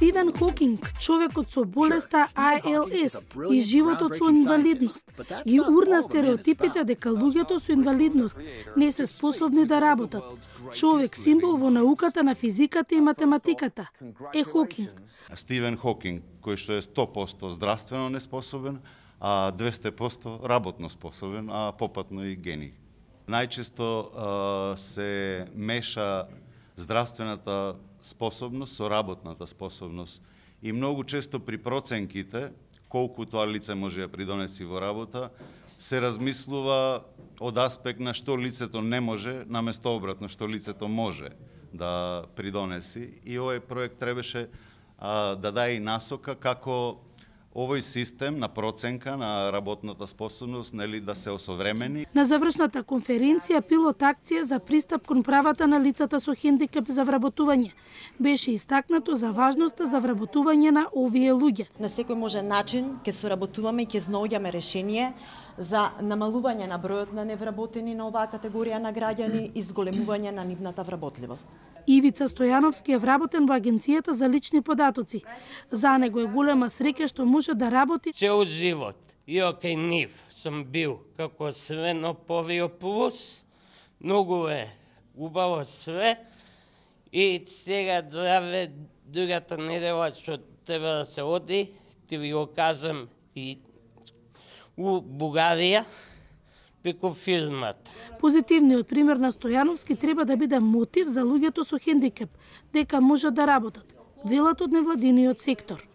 Стивен Хокинг, човекот со болеста АЛС и животот со инвалидност, ги урна стереотипите дека луѓето со инвалидност не се способни да работат. Човек символ во науката на физиката и математиката е Хокинг. Стивен Хокинг, кој што е 100% здравствено неспособен, а 200% работно способен, а попатно и гений. Најчесто се меша здравствената способност со работната способност. И многу често при проценките, колку тоа лице може да придонеси во работа, се размислува од аспект на што лицето не може, наместо обратно, што лицето може да придонеси. И овој проект требаше а, да даде и насока како овој систем на проценка на работната способност нели да се осовремени. На завршната конференција пилот акција за пристап кон правата на лицата со хендикеп за вработување беше истакнато за важноста за вработување на овие луѓе. На секој можен начин ќе соработуваме и ќе знаоѓаме решение за намалување на бројот на невработени на оваа категорија на граѓани и зголемување на нивната вработливост. Ивица Стојановски е вработен во Агенцијата за лични податоци. За него е голема среќа што му може да работи цел живот. Ја окей нив сум бил како све, но повио плюс. Многу е убаво све. И сега здраве другата недела што треба да се оди, ти ви го кажам и у Бугарија преку фирмата. Позитивниот пример на Стојановски треба да биде мотив за луѓето со хендикеп, дека можат да работат, велат од невладиниот сектор.